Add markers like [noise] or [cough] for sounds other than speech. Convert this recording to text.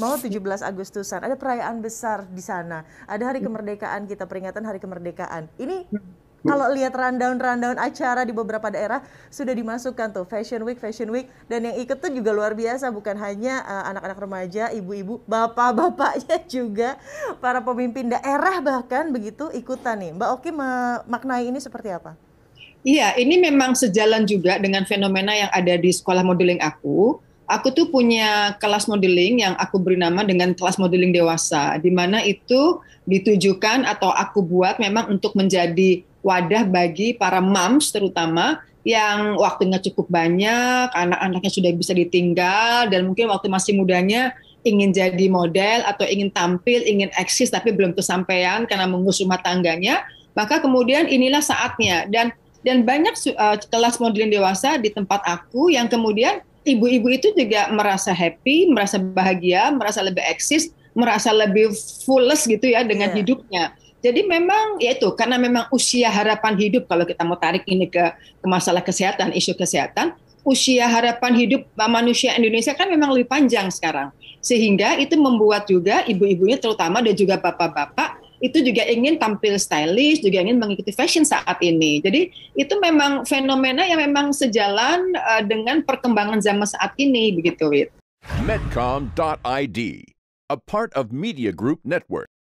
mau 17 Agustusan, ada perayaan besar di sana, ada hari kemerdekaan kita peringatan hari kemerdekaan. Ini hmm. kalau lihat rundown-rundown acara di beberapa daerah sudah dimasukkan tuh Fashion Week, Fashion Week dan yang ikut tuh juga luar biasa bukan hanya eh, anak-anak uh, remaja, ibu-ibu, bapak-bapaknya [laughs] juga para pemimpin daerah bahkan begitu ikutan nih. Mbak Oki memaknai ini seperti apa? Iya, ini memang sejalan juga dengan fenomena yang ada di sekolah modeling aku aku tuh punya kelas modeling yang aku beri nama dengan kelas modeling dewasa, di mana itu ditujukan atau aku buat memang untuk menjadi wadah bagi para moms terutama yang waktunya cukup banyak, anak-anaknya sudah bisa ditinggal dan mungkin waktu masih mudanya ingin jadi model atau ingin tampil, ingin eksis tapi belum kesampaian karena mengurus rumah tangganya, maka kemudian inilah saatnya dan dan banyak uh, kelas modeling dewasa di tempat aku yang kemudian ibu-ibu itu juga merasa happy, merasa bahagia, merasa lebih eksis, merasa lebih fullest gitu ya dengan yeah. hidupnya. Jadi memang ya itu karena memang usia harapan hidup kalau kita mau tarik ini ke, ke masalah kesehatan, isu kesehatan, usia harapan hidup eh, manusia Indonesia kan memang lebih panjang sekarang. Sehingga itu membuat juga ibu-ibunya terutama dan juga bapak-bapak itu juga ingin tampil stylish, juga ingin mengikuti fashion saat ini. Jadi itu memang fenomena yang memang sejalan uh, dengan perkembangan zaman saat ini begitu, Wit. Medcom.id, a part of Media Group Network.